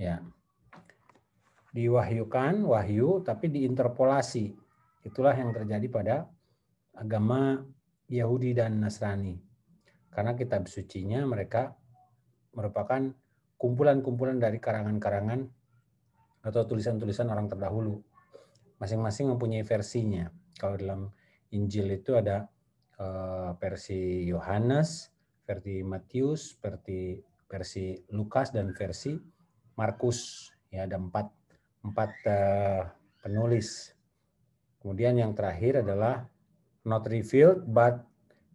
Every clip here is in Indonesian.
Ya. Diwahyukan, wahyu, tapi diinterpolasi. Itulah yang terjadi pada agama Yahudi dan Nasrani. Karena kitab sucinya mereka merupakan kumpulan-kumpulan dari karangan-karangan atau tulisan-tulisan orang terdahulu. Masing-masing mempunyai versinya. Kalau dalam Injil itu ada eh, versi Yohanes, versi Matius, versi Lukas dan versi Markus ya ada empat empat uh, penulis. Kemudian yang terakhir adalah not revealed but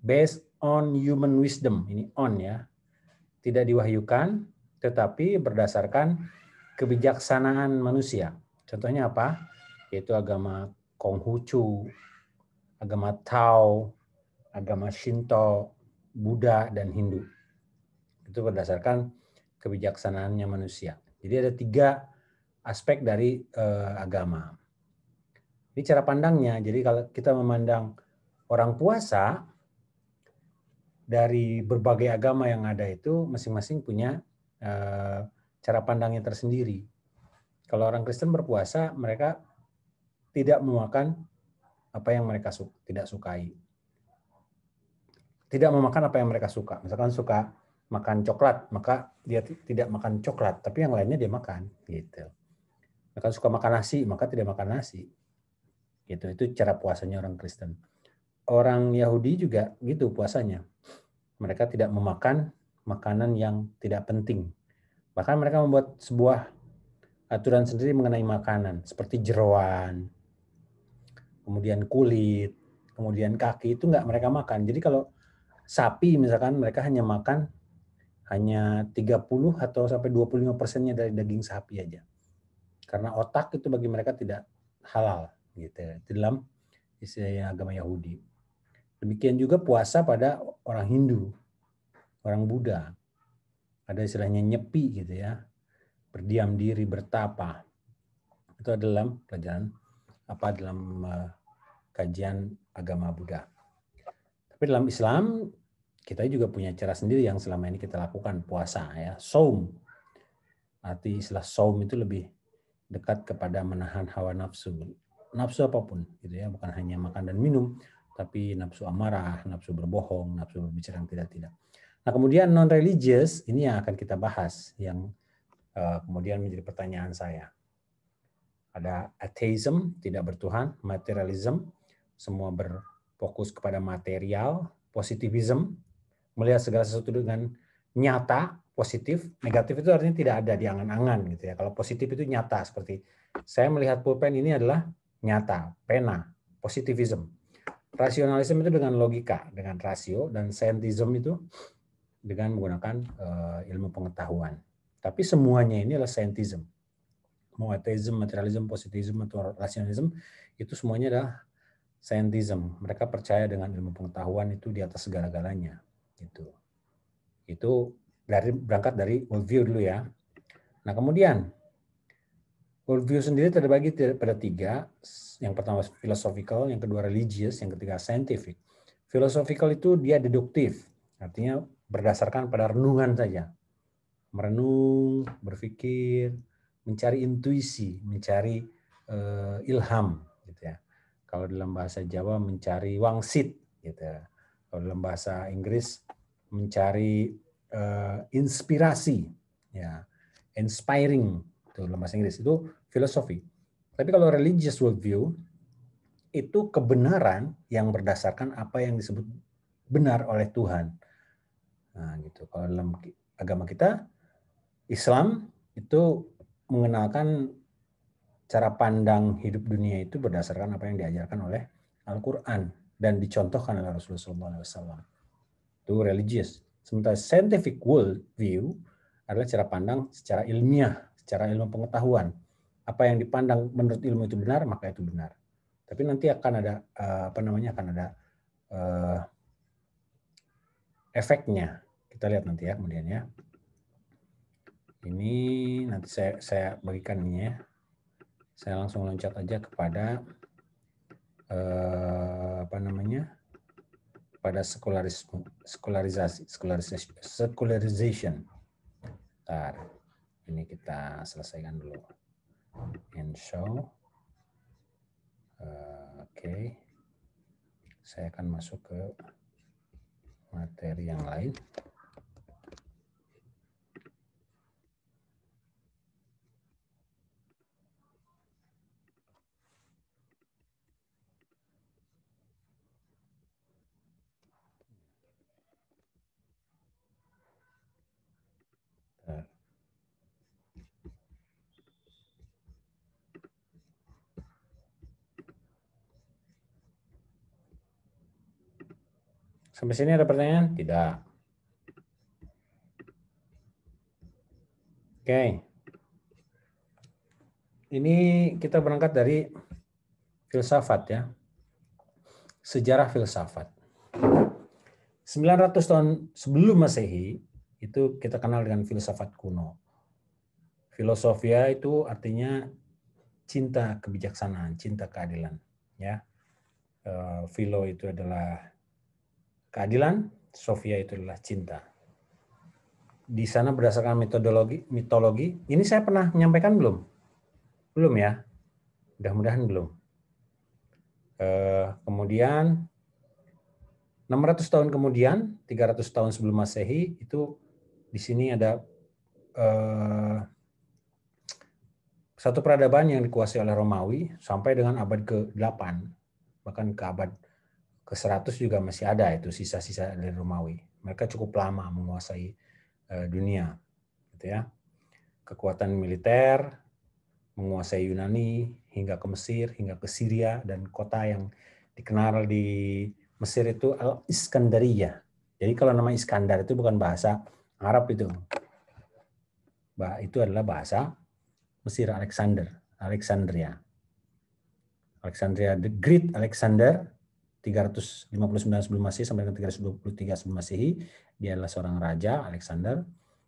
based on human wisdom. Ini on ya. Tidak diwahyukan tetapi berdasarkan kebijaksanaan manusia. Contohnya apa? Yaitu agama Konghucu, agama Tao, agama Shinto, Buddha dan Hindu. Itu berdasarkan kebijaksanaannya manusia. Jadi ada tiga aspek dari uh, agama. Ini cara pandangnya. Jadi kalau kita memandang orang puasa dari berbagai agama yang ada itu masing-masing punya uh, cara pandangnya tersendiri. Kalau orang Kristen berpuasa, mereka tidak memakan apa yang mereka su tidak sukai. Tidak memakan apa yang mereka suka. Misalkan suka makan coklat, maka dia tidak makan coklat, tapi yang lainnya dia makan gitu. Maka suka makan nasi, maka tidak makan nasi. Gitu, itu cara puasanya orang Kristen. Orang Yahudi juga gitu puasanya. Mereka tidak memakan makanan yang tidak penting. Bahkan mereka membuat sebuah aturan sendiri mengenai makanan, seperti jeruan, kemudian kulit, kemudian kaki itu enggak mereka makan. Jadi kalau sapi misalkan mereka hanya makan hanya 30 atau sampai 25 persennya dari daging sapi aja. Karena otak itu bagi mereka tidak halal gitu ya, dalam istilah agama Yahudi. Demikian juga puasa pada orang Hindu, orang Buddha. Ada istilahnya nyepi gitu ya. Berdiam diri, bertapa. Itu dalam pelajaran apa dalam eh, kajian agama Buddha. Tapi dalam Islam kita juga punya cara sendiri yang selama ini kita lakukan puasa ya saum arti istilah saum itu lebih dekat kepada menahan hawa nafsu nafsu apapun gitu ya bukan hanya makan dan minum tapi nafsu amarah nafsu berbohong nafsu berbicara yang tidak tidak nah kemudian non religious ini yang akan kita bahas yang eh, kemudian menjadi pertanyaan saya ada atheism tidak bertuhan materialism semua berfokus kepada material positivism melihat segala sesuatu dengan nyata, positif, negatif itu artinya tidak ada di angan-angan gitu ya. Kalau positif itu nyata seperti saya melihat pulpen ini adalah nyata, pena, positivism. Rasionalisme itu dengan logika, dengan rasio dan saintism itu dengan menggunakan eh, ilmu pengetahuan. Tapi semuanya ini adalah saintism. Mau ateism, materialism, positivism atau rasionalism itu semuanya adalah saintism. Mereka percaya dengan ilmu pengetahuan itu di atas segala-galanya itu, itu dari berangkat dari worldview dulu ya. Nah kemudian worldview sendiri terbagi pada tiga. Yang pertama philosophical, yang kedua religious, yang ketiga scientific. Philosophical itu dia deduktif, artinya berdasarkan pada renungan saja. Merenung, berpikir, mencari intuisi, mencari eh, ilham gitu ya. Kalau dalam bahasa Jawa mencari wangsit gitu. Ya kalau dalam bahasa Inggris mencari uh, inspirasi ya inspiring itu dalam bahasa Inggris itu filosofi tapi kalau religious worldview itu kebenaran yang berdasarkan apa yang disebut benar oleh Tuhan nah gitu kalau dalam agama kita Islam itu mengenalkan cara pandang hidup dunia itu berdasarkan apa yang diajarkan oleh Al-Quran dan dicontohkan oleh Rasulullah SAW. Itu religious. Sementara scientific world view adalah cara pandang secara ilmiah, secara ilmu pengetahuan. Apa yang dipandang menurut ilmu itu benar, maka itu benar. Tapi nanti akan ada eh, apa namanya akan ada eh, efeknya. Kita lihat nanti ya kemudian ya. Ini nanti saya saya bagikan ini ya. Saya langsung loncat aja kepada eh, apa namanya pada sekularisme sekularisasi sekularisasi sekularization tar Ini kita selesaikan dulu. And show. Uh, Oke. Okay. Saya akan masuk ke materi yang lain. Sampai sini ada pertanyaan? Tidak. Oke. Okay. Ini kita berangkat dari filsafat ya. Sejarah filsafat. 900 tahun sebelum Masehi itu kita kenal dengan filsafat kuno. Filosofia itu artinya cinta kebijaksanaan, cinta keadilan, ya. filo eh, itu adalah keadilan, Sofia itu adalah cinta. Di sana berdasarkan metodologi mitologi, ini saya pernah menyampaikan belum? Belum ya? Mudah-mudahan belum. Eh, kemudian 600 tahun kemudian, 300 tahun sebelum Masehi, itu di sini ada eh, satu peradaban yang dikuasai oleh Romawi sampai dengan abad ke-8, bahkan ke abad ke 100 juga masih ada itu sisa-sisa dari Romawi. Mereka cukup lama menguasai eh, dunia, gitu ya. Kekuatan militer menguasai Yunani hingga ke Mesir, hingga ke Syria dan kota yang dikenal di Mesir itu Al Iskandaria. Jadi kalau nama Iskandar itu bukan bahasa Arab itu. Bah, itu adalah bahasa Mesir Alexander, Alexandria. Alexandria the Great Alexander 359 sebelum Masehi sampai dengan 323 sebelum Masehi. Dia adalah seorang raja Alexander.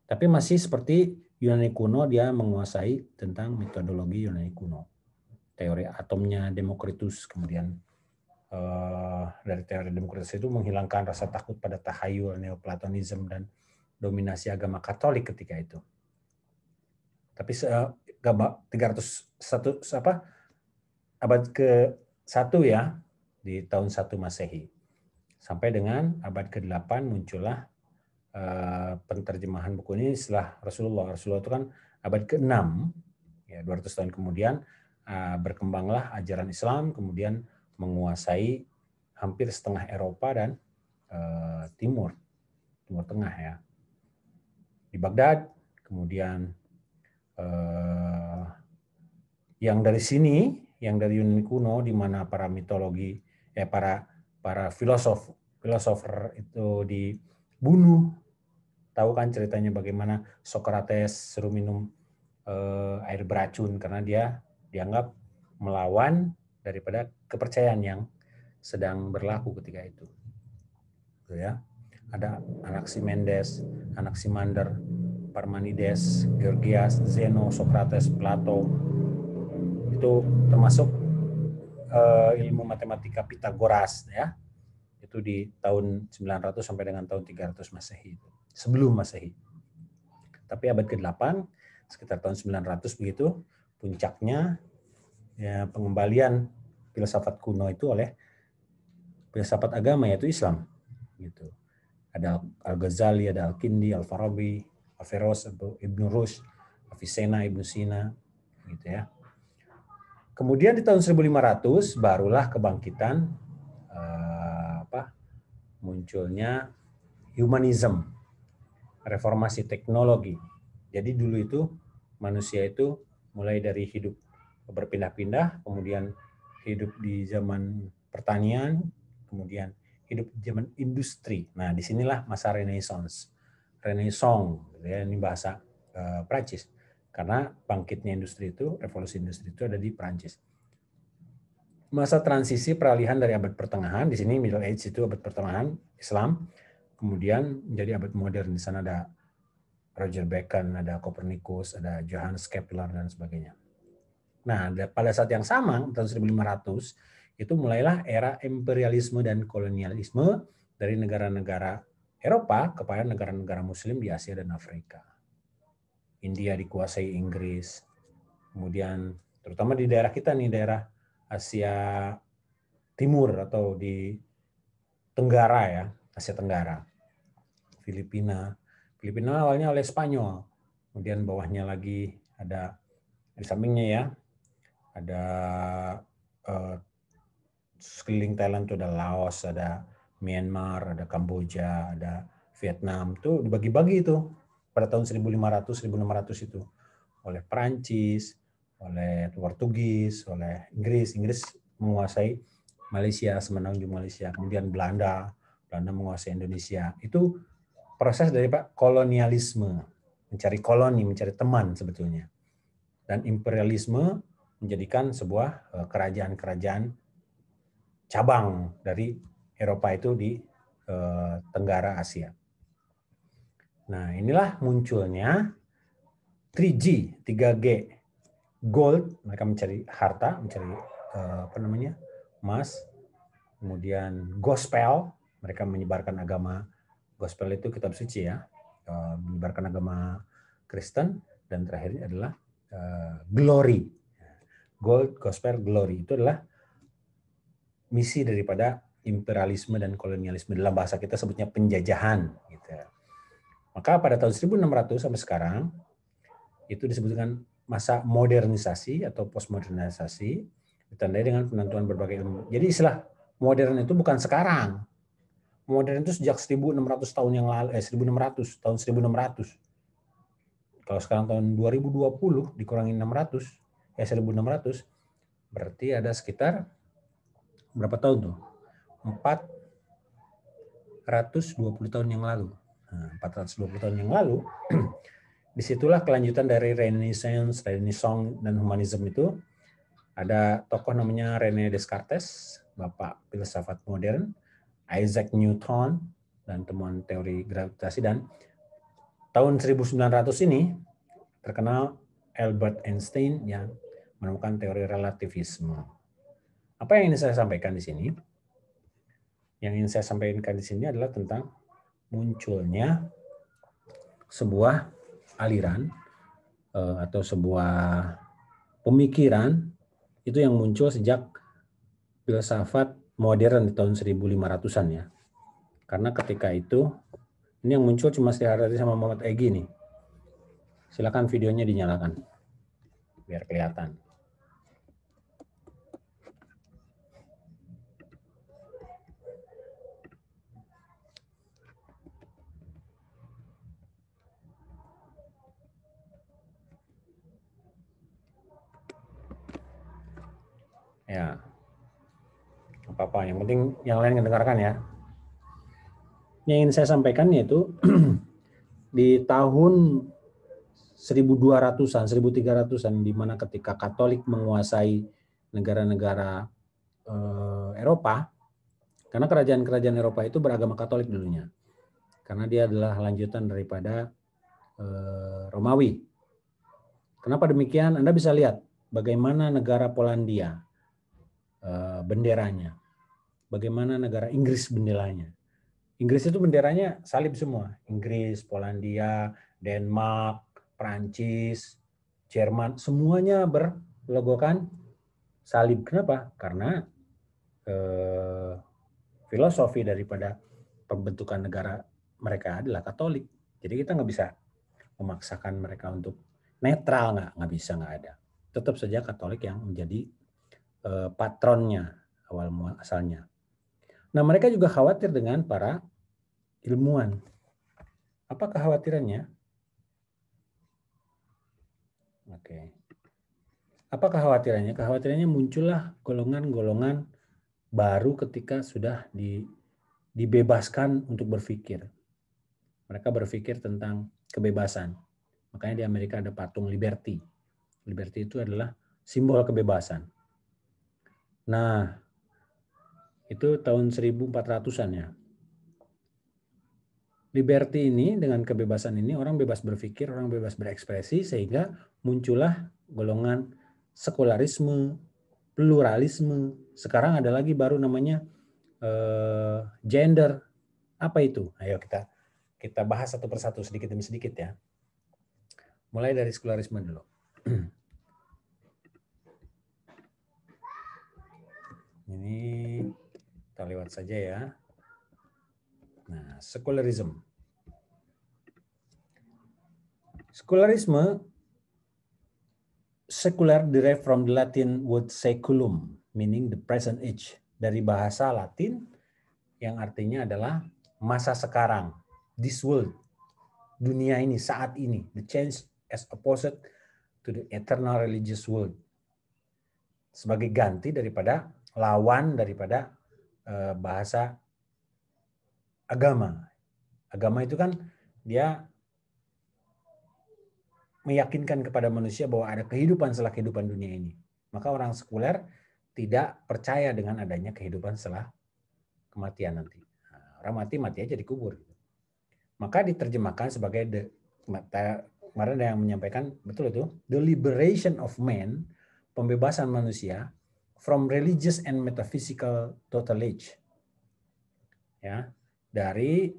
Tapi masih seperti Yunani kuno dia menguasai tentang metodologi Yunani kuno. Teori atomnya Demokritus kemudian eh, dari teori Demokritus itu menghilangkan rasa takut pada tahayul Neoplatonisme dan dominasi agama Katolik ketika itu. Tapi uh, eh, 301 apa abad ke satu ya di tahun 1 Masehi. Sampai dengan abad ke-8 muncullah eh, penterjemahan buku ini setelah Rasulullah. Rasulullah itu kan abad ke-6, ya 200 tahun kemudian eh, berkembanglah ajaran Islam, kemudian menguasai hampir setengah Eropa dan eh, Timur, Timur Tengah ya. Di Baghdad, kemudian yang dari sini, yang dari Yunani kuno, di mana para mitologi ya para para filosof filosofer itu dibunuh tahu kan ceritanya bagaimana Socrates seruminum minum eh, air beracun karena dia dianggap melawan daripada kepercayaan yang sedang berlaku ketika itu gitu ya ada Anaximenes, Anaximander, Parmenides, Georgias, Zeno, Socrates, Plato itu termasuk uh, ilmu matematika Pitagoras ya. Itu di tahun 900 sampai dengan tahun 300 Masehi. Sebelum Masehi. Tapi abad ke-8 sekitar tahun 900 begitu puncaknya ya, pengembalian filsafat kuno itu oleh filsafat agama yaitu Islam gitu. Ada Al-Ghazali, ada Al-Kindi, Al-Farabi, Al Averroes, Ibn Rushd, Avicenna, Ibnu Sina gitu ya Kemudian di tahun 1500 barulah kebangkitan eh, apa munculnya humanism, reformasi teknologi. Jadi dulu itu manusia itu mulai dari hidup berpindah-pindah, kemudian hidup di zaman pertanian, kemudian hidup di zaman industri. Nah, disinilah masa Renaissance. Renaissance, gitu ya, ini bahasa uh, eh, Prancis. Karena bangkitnya industri itu, revolusi industri itu ada di Perancis. Masa transisi peralihan dari abad pertengahan, di sini Middle Age itu abad pertengahan, Islam, kemudian menjadi abad modern. Di sana ada Roger Bacon, ada Copernicus, ada Johannes Kepler, dan sebagainya. Nah, pada saat yang sama, tahun 1500, itu mulailah era imperialisme dan kolonialisme dari negara-negara Eropa kepada negara-negara Muslim di Asia dan Afrika. India dikuasai Inggris. Kemudian terutama di daerah kita nih daerah Asia Timur atau di Tenggara ya, Asia Tenggara. Filipina. Filipina awalnya oleh Spanyol. Kemudian bawahnya lagi ada di sampingnya ya ada uh, sekeliling Thailand itu ada Laos, ada Myanmar, ada Kamboja, ada Vietnam. tuh dibagi-bagi itu pada tahun 1500-1600 itu oleh Perancis, oleh Portugis, oleh Inggris. Inggris menguasai Malaysia, semenanjung Malaysia, kemudian Belanda, Belanda menguasai Indonesia. Itu proses dari Pak kolonialisme, mencari koloni, mencari teman sebetulnya. Dan imperialisme menjadikan sebuah eh, kerajaan-kerajaan cabang dari Eropa itu di eh, Tenggara Asia. Nah, inilah munculnya 3G, 3G. Gold, mereka mencari harta, mencari eh, apa namanya? emas. Kemudian gospel, mereka menyebarkan agama gospel itu kitab suci ya. Eh, menyebarkan agama Kristen dan terakhirnya adalah eh, glory. Gold, gospel, glory itu adalah misi daripada imperialisme dan kolonialisme dalam bahasa kita sebutnya penjajahan gitu. Maka pada tahun 1600 sampai sekarang itu disebutkan masa modernisasi atau postmodernisasi ditandai dengan penentuan berbagai ilmu. Jadi istilah modern itu bukan sekarang. Modern itu sejak 1600 tahun yang lalu eh 1600 tahun 1600. Kalau sekarang tahun 2020 dikurangi 600 ya 1600 berarti ada sekitar berapa tahun tuh? 420 tahun yang lalu. 420 nah, tahun yang lalu, disitulah kelanjutan dari Renaissance, Renaissance, dan Humanism itu. Ada tokoh namanya Rene Descartes, bapak filsafat modern, Isaac Newton, dan temuan teori gravitasi, dan tahun 1900 ini terkenal Albert Einstein yang menemukan teori relativisme. Apa yang ingin saya sampaikan di sini? Yang ingin saya sampaikan di sini adalah tentang munculnya sebuah aliran eh, atau sebuah pemikiran itu yang muncul sejak filsafat modern di tahun 1500-an ya. Karena ketika itu ini yang muncul cuma Sri Hari sama Muhammad Egi nih. Silakan videonya dinyalakan biar kelihatan. Ya. Apa-apa, yang penting yang lain mendengarkan ya. Yang ingin saya sampaikan yaitu di tahun 1200-an, 1300-an di mana ketika Katolik menguasai negara-negara eh, Eropa karena kerajaan-kerajaan Eropa itu beragama Katolik dulunya. Karena dia adalah lanjutan daripada eh, Romawi. Kenapa demikian? Anda bisa lihat bagaimana negara Polandia Eh, benderanya. Bagaimana negara Inggris benderanya? Inggris itu benderanya salib semua. Inggris, Polandia, Denmark, Prancis, Jerman, semuanya berlogokan salib. Kenapa? Karena eh, filosofi daripada pembentukan negara mereka adalah Katolik. Jadi kita nggak bisa memaksakan mereka untuk netral nggak nggak bisa nggak ada. Tetap saja Katolik yang menjadi Eh, patronnya awal asalnya. Nah, mereka juga khawatir dengan para ilmuwan. Apa kekhawatirannya? Oke. Apa kekhawatirannya? Kekhawatirannya muncullah golongan-golongan baru ketika sudah di, dibebaskan untuk berpikir. Mereka berpikir tentang kebebasan. Makanya di Amerika ada patung liberty. Liberty itu adalah simbol kebebasan. Nah, itu tahun 1400-an ya. Liberty ini dengan kebebasan ini orang bebas berpikir, orang bebas berekspresi sehingga muncullah golongan sekularisme, pluralisme. Sekarang ada lagi baru namanya eh, gender. Apa itu? Ayo kita kita bahas satu persatu sedikit demi sedikit ya. Mulai dari sekularisme dulu. Ini kita lewat saja ya. Nah, sekularisme. Sekularisme sekular derived from the Latin word seculum, meaning the present age. Dari bahasa Latin yang artinya adalah masa sekarang, this world, dunia ini, saat ini, the change as opposed to the eternal religious world. Sebagai ganti daripada lawan daripada eh, bahasa agama. Agama itu kan dia meyakinkan kepada manusia bahwa ada kehidupan setelah kehidupan dunia ini. Maka orang sekuler tidak percaya dengan adanya kehidupan setelah kematian nanti. Nah, orang mati mati aja dikubur. Gitu. Maka diterjemahkan sebagai the, kemarin ada yang menyampaikan betul itu the liberation of man, pembebasan manusia from religious and metaphysical totalage, Ya, dari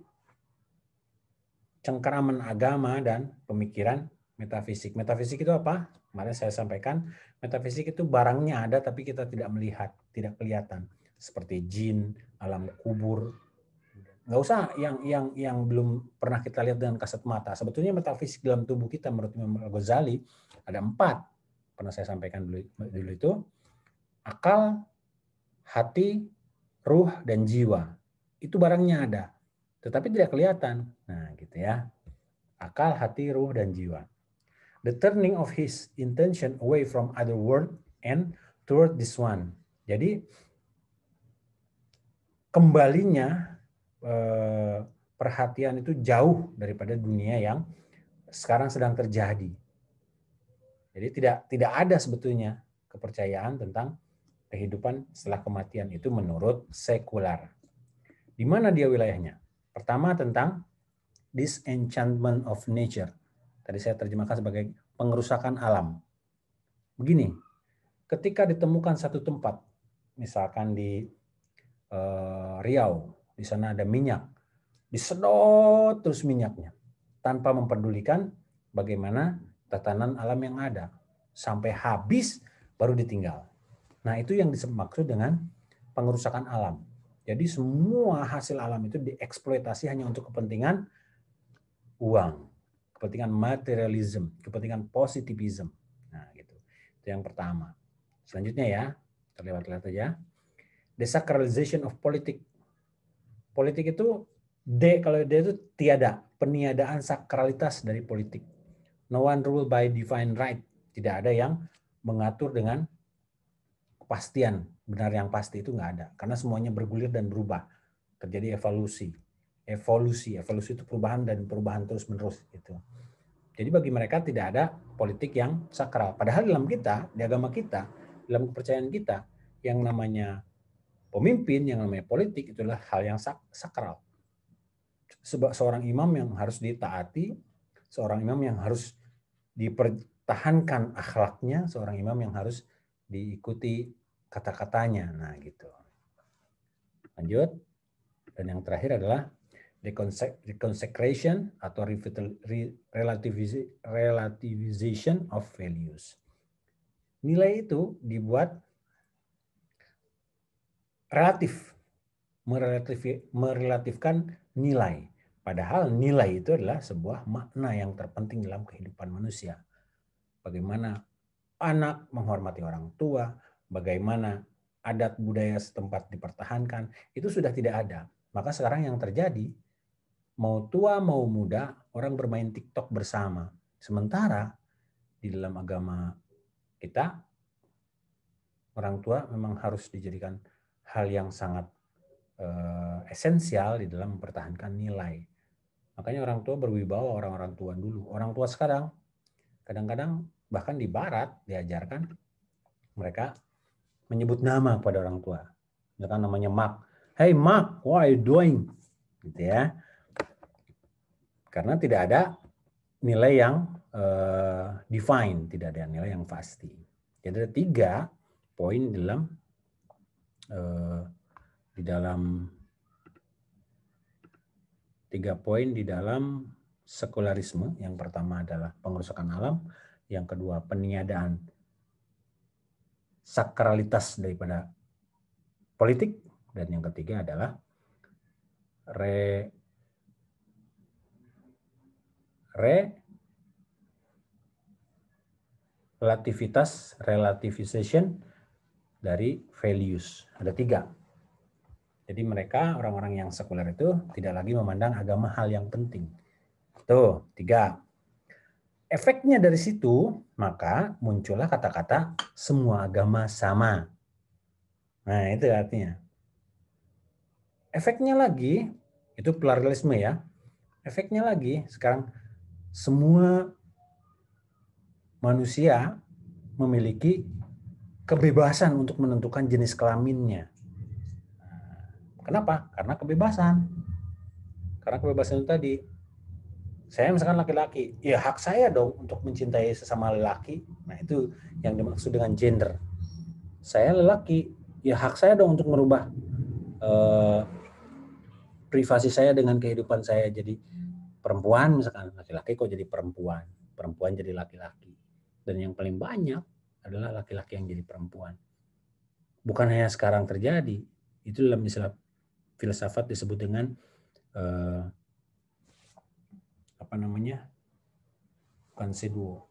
cengkeraman agama dan pemikiran metafisik. Metafisik itu apa? Kemarin saya sampaikan, metafisik itu barangnya ada tapi kita tidak melihat, tidak kelihatan. Seperti jin, alam kubur. Nggak usah yang yang yang belum pernah kita lihat dengan kasat mata. Sebetulnya metafisik dalam tubuh kita menurut Imam ghazali ada empat. Pernah saya sampaikan dulu, dulu itu akal, hati, ruh, dan jiwa. Itu barangnya ada, tetapi tidak kelihatan. Nah, gitu ya. Akal, hati, ruh, dan jiwa. The turning of his intention away from other world and toward this one. Jadi kembalinya eh, perhatian itu jauh daripada dunia yang sekarang sedang terjadi. Jadi tidak tidak ada sebetulnya kepercayaan tentang kehidupan setelah kematian itu menurut sekular. Di mana dia wilayahnya? Pertama tentang disenchantment of nature. Tadi saya terjemahkan sebagai pengerusakan alam. Begini, ketika ditemukan satu tempat, misalkan di uh, Riau, di sana ada minyak, disedot terus minyaknya tanpa memperdulikan bagaimana tatanan alam yang ada. Sampai habis baru ditinggal. Nah, itu yang dimaksud dengan pengerusakan alam. Jadi semua hasil alam itu dieksploitasi hanya untuk kepentingan uang, kepentingan materialisme kepentingan positivisme Nah, gitu. Itu yang pertama. Selanjutnya ya, terlewat-lewat aja. Desacralization of politik. Politik itu D kalau D itu tiada, peniadaan sakralitas dari politik. No one rule by divine right. Tidak ada yang mengatur dengan kepastian benar yang pasti itu nggak ada karena semuanya bergulir dan berubah terjadi evolusi evolusi evolusi itu perubahan dan perubahan terus menerus itu jadi bagi mereka tidak ada politik yang sakral padahal dalam kita di agama kita dalam kepercayaan kita yang namanya pemimpin yang namanya politik itulah hal yang sak sakral sebab seorang imam yang harus ditaati seorang imam yang harus dipertahankan akhlaknya seorang imam yang harus diikuti kata-katanya. Nah, gitu. Lanjut. Dan yang terakhir adalah reconsecration atau relativization of values. Nilai itu dibuat relatif, merelatif, merelatifkan nilai. Padahal nilai itu adalah sebuah makna yang terpenting dalam kehidupan manusia. Bagaimana anak menghormati orang tua, bagaimana adat budaya setempat dipertahankan, itu sudah tidak ada. Maka sekarang yang terjadi, mau tua mau muda, orang bermain TikTok bersama. Sementara di dalam agama kita, orang tua memang harus dijadikan hal yang sangat eh, esensial di dalam mempertahankan nilai. Makanya orang tua berwibawa orang-orang tua dulu. Orang tua sekarang kadang-kadang bahkan di barat diajarkan mereka menyebut nama pada orang tua. Misalkan namanya Mark. Hey Mark, what are you doing? Gitu ya. Karena tidak ada nilai yang uh, eh, define, tidak ada nilai yang pasti. Jadi ada tiga poin dalam uh, di dalam tiga poin di dalam sekularisme. Yang pertama adalah pengerusakan alam, yang kedua peniadaan sakralitas daripada politik dan yang ketiga adalah re re relativitas relativization dari values ada tiga jadi mereka orang-orang yang sekuler itu tidak lagi memandang agama hal yang penting tuh tiga efeknya dari situ, maka muncullah kata-kata semua agama sama. Nah, itu artinya. Efeknya lagi, itu pluralisme ya. Efeknya lagi, sekarang semua manusia memiliki kebebasan untuk menentukan jenis kelaminnya. Kenapa? Karena kebebasan. Karena kebebasan itu tadi saya misalkan laki-laki, ya hak saya dong untuk mencintai sesama lelaki. Nah itu yang dimaksud dengan gender. Saya lelaki, ya hak saya dong untuk merubah eh, privasi saya dengan kehidupan saya jadi perempuan misalkan laki-laki kok jadi perempuan, perempuan jadi laki-laki. Dan yang paling banyak adalah laki-laki yang jadi perempuan. Bukan hanya sekarang terjadi, itu dalam filsafat disebut dengan eh, apa namanya bukan seduo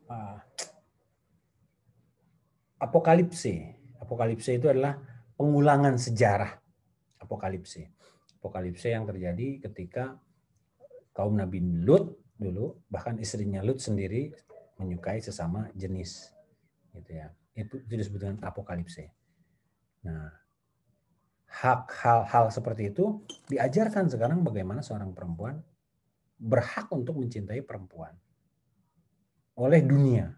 apokalipse apokalipse itu adalah pengulangan sejarah apokalipsi apokalipsi yang terjadi ketika kaum Nabi Lut dulu bahkan istrinya Lut sendiri menyukai sesama jenis gitu ya itu, itu disebut dengan apokalipse nah hak hal-hal seperti itu diajarkan sekarang bagaimana seorang perempuan berhak untuk mencintai perempuan oleh dunia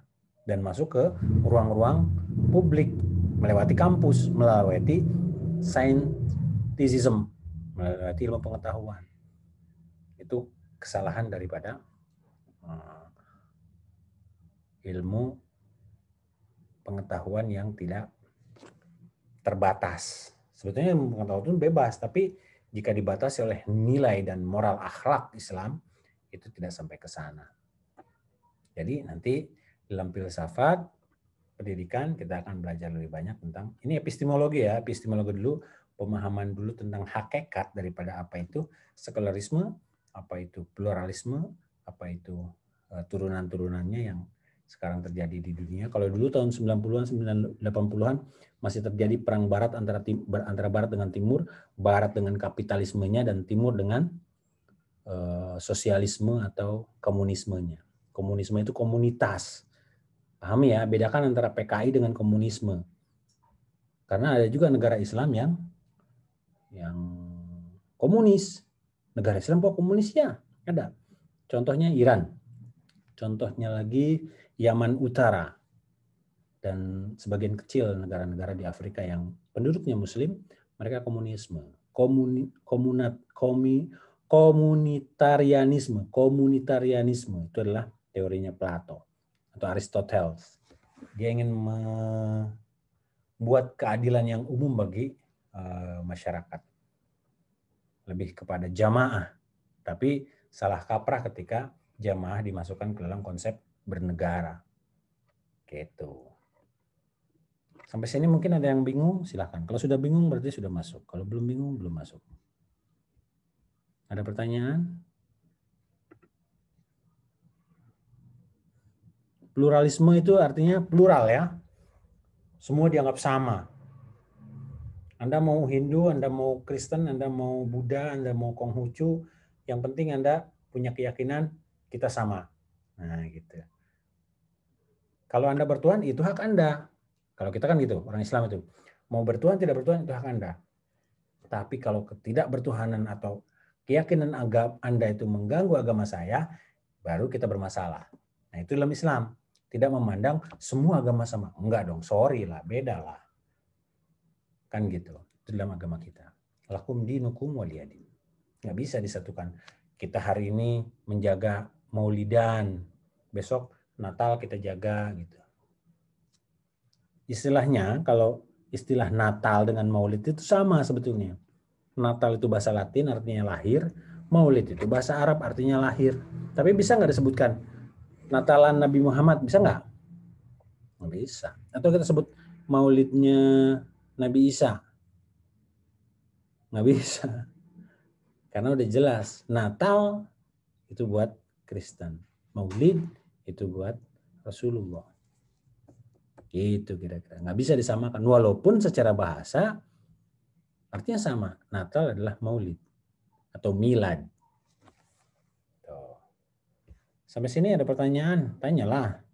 dan masuk ke ruang-ruang publik melewati kampus, melewati scientism, melewati ilmu pengetahuan. Itu kesalahan daripada eh, ilmu pengetahuan yang tidak terbatas. Sebetulnya ilmu pengetahuan itu bebas, tapi jika dibatasi oleh nilai dan moral akhlak Islam, itu tidak sampai ke sana. Jadi nanti dalam filsafat pendidikan kita akan belajar lebih banyak tentang ini epistemologi ya, epistemologi dulu pemahaman dulu tentang hakikat daripada apa itu sekularisme, apa itu pluralisme, apa itu eh, turunan-turunannya yang sekarang terjadi di dunia. Kalau dulu tahun 90-an, 80-an masih terjadi perang barat antara antara barat dengan timur, barat dengan kapitalismenya dan timur dengan Eh, sosialisme atau komunismenya. Komunisme itu komunitas. Paham ya? Bedakan antara PKI dengan komunisme. Karena ada juga negara Islam yang yang komunis. Negara Islam kok komunis ya? Ada. Contohnya Iran. Contohnya lagi Yaman Utara. Dan sebagian kecil negara-negara di Afrika yang penduduknya muslim, mereka komunisme. Komuni, komunat, komi, komunitarianisme. Komunitarianisme itu adalah teorinya Plato atau Aristoteles. Dia ingin membuat keadilan yang umum bagi eh, masyarakat. Lebih kepada jamaah. Tapi salah kaprah ketika jamaah dimasukkan ke dalam konsep bernegara. Gitu. Sampai sini mungkin ada yang bingung, silahkan. Kalau sudah bingung berarti sudah masuk. Kalau belum bingung, belum masuk. Ada pertanyaan? Pluralisme itu artinya plural ya. Semua dianggap sama. Anda mau Hindu, Anda mau Kristen, Anda mau Buddha, Anda mau Konghucu, yang penting Anda punya keyakinan kita sama. Nah, gitu. Kalau Anda bertuhan itu hak Anda. Kalau kita kan gitu, orang Islam itu. Mau bertuhan tidak bertuhan itu hak Anda. Tapi kalau tidak bertuhanan atau keyakinan agama Anda itu mengganggu agama saya, baru kita bermasalah. Nah, itu dalam Islam. Tidak memandang semua agama sama. Enggak dong, sorry lah, beda lah. Kan gitu. Itu dalam agama kita. Lakum dinukum waliyadin. Nggak bisa disatukan. Kita hari ini menjaga maulidan. Besok Natal kita jaga gitu. Istilahnya, kalau istilah Natal dengan maulid itu sama sebetulnya Natal itu bahasa Latin artinya lahir, Maulid itu bahasa Arab artinya lahir. Tapi bisa nggak disebutkan Natalan Nabi Muhammad? Bisa nggak? Nggak bisa. Atau kita sebut Maulidnya Nabi Isa? Nggak bisa. Karena udah jelas, Natal itu buat Kristen. Maulid itu buat Rasulullah. Gitu kira-kira. Nggak bisa disamakan. Walaupun secara bahasa Artinya sama. Natal adalah maulid atau milad. Sampai sini ada pertanyaan? Tanyalah.